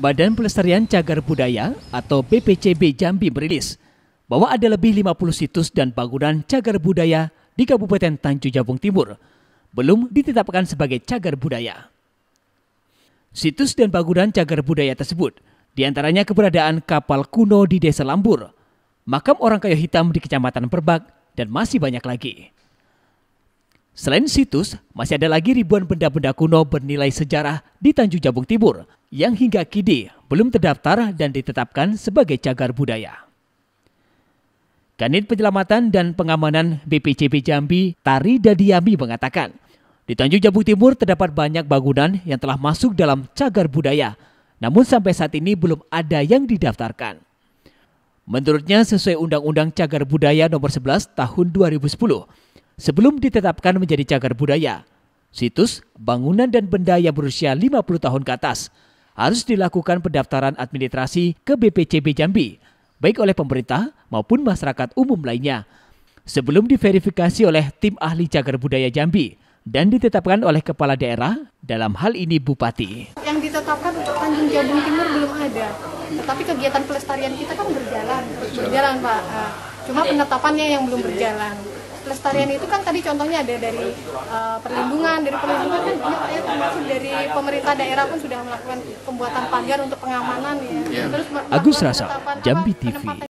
Badan Pelestarian Cagar Budaya atau BPCB Jambi merilis bahwa ada lebih 50 situs dan bangunan cagar budaya di Kabupaten Tanjung Jabung Timur belum ditetapkan sebagai cagar budaya. Situs dan bangunan cagar budaya tersebut diantaranya keberadaan kapal kuno di Desa Lambur, makam orang kayu hitam di Kecamatan Perbak, dan masih banyak lagi. Selain situs, masih ada lagi ribuan benda-benda kuno bernilai sejarah di Tanjung Jabung Timur yang hingga kini belum terdaftar dan ditetapkan sebagai cagar budaya. Kanit Penyelamatan dan Pengamanan BPCB Jambi, Tari Dadiami mengatakan, di Tanjung Jabung Timur terdapat banyak bangunan yang telah masuk dalam cagar budaya, namun sampai saat ini belum ada yang didaftarkan. Menurutnya sesuai Undang-Undang Cagar Budaya Nomor 11 Tahun 2010, sebelum ditetapkan menjadi cagar budaya. Situs, bangunan dan benda yang berusia 50 tahun ke atas harus dilakukan pendaftaran administrasi ke BPCB Jambi, baik oleh pemerintah maupun masyarakat umum lainnya, sebelum diverifikasi oleh tim ahli cagar budaya Jambi dan ditetapkan oleh kepala daerah dalam hal ini bupati. Yang ditetapkan untuk Tanjung Jabung Timur belum ada, tetapi kegiatan pelestarian kita kan berjalan, berjalan Pak. Ah, cuma penetapannya yang belum berjalan pelestarian itu kan tadi contohnya ada dari uh, perlindungan, dari perlindungan kan banyak ya, termasuk dari pemerintah daerah pun sudah melakukan pembuatan pagar untuk pengamanan ya. Yeah. Terus Agus Rasa, Jambi TV.